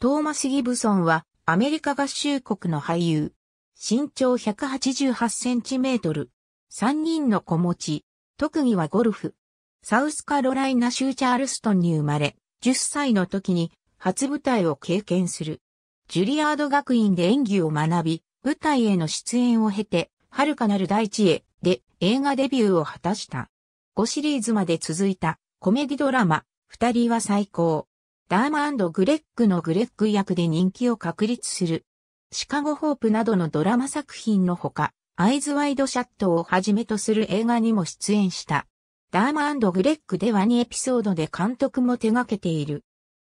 トーマス・ギブソンはアメリカ合衆国の俳優。身長188センチメートル。3人の子持ち。特技はゴルフ。サウスカロライナ州チャールストンに生まれ、10歳の時に初舞台を経験する。ジュリアード学院で演技を学び、舞台への出演を経て、遥かなる大地へで映画デビューを果たした。5シリーズまで続いたコメディドラマ、二人は最高。ダーマグレッグのグレッグ役で人気を確立する。シカゴホープなどのドラマ作品のほか、アイズワイドシャットをはじめとする映画にも出演した。ダーマグレッグでは2エピソードで監督も手掛けている。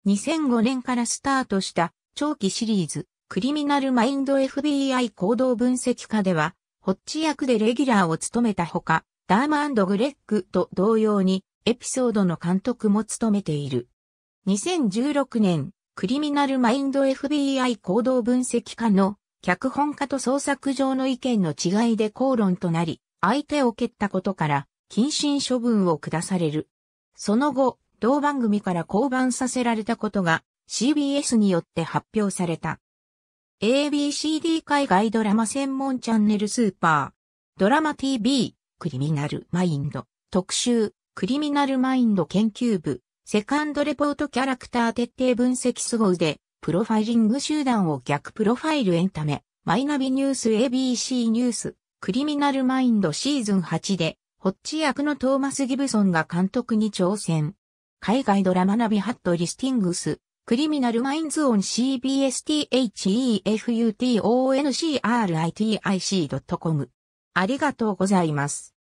2005年からスタートした長期シリーズ、クリミナルマインド FBI 行動分析課では、ホッチ役でレギュラーを務めたほか、ダーマグレッグと同様にエピソードの監督も務めている。2016年、クリミナルマインド FBI 行動分析家の脚本家と創作上の意見の違いで口論となり、相手を蹴ったことから、謹慎処分を下される。その後、同番組から降板させられたことが CBS によって発表された。ABCD 海外ドラマ専門チャンネルスーパー、ドラマ TV、クリミナルマインド、特集、クリミナルマインド研究部、セカンドレポートキャラクター徹底分析凄腕、プロファイリング集団を逆プロファイルエンタメ、マイナビニュース ABC ニュース、クリミナルマインドシーズン8で、ホッチ役のトーマス・ギブソンが監督に挑戦。海外ドラマナビハットリスティングス、クリミナルマインズオン CBSTHEFUTONCRITIC.com。ありがとうございます。